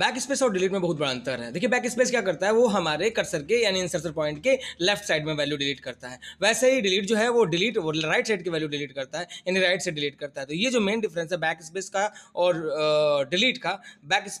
back space और delete में बहुत बड़ा अंतर है देखिए बैक स्पेस क्या करता है वो हमारे कर्सर के यानी इंसर्सर पॉइंट के लेफ्ट साइड में वैल्यू डिलीट करता है वैसे ही डिलीट जो है वो डिलीट वो राइट साइड की वैल्यू डिलीट करता है यानी राइट से डिलीट करता है तो ये जो मेन डिफरेंस है बैक स्पेस का और डिलीट uh, का बैक स्पेस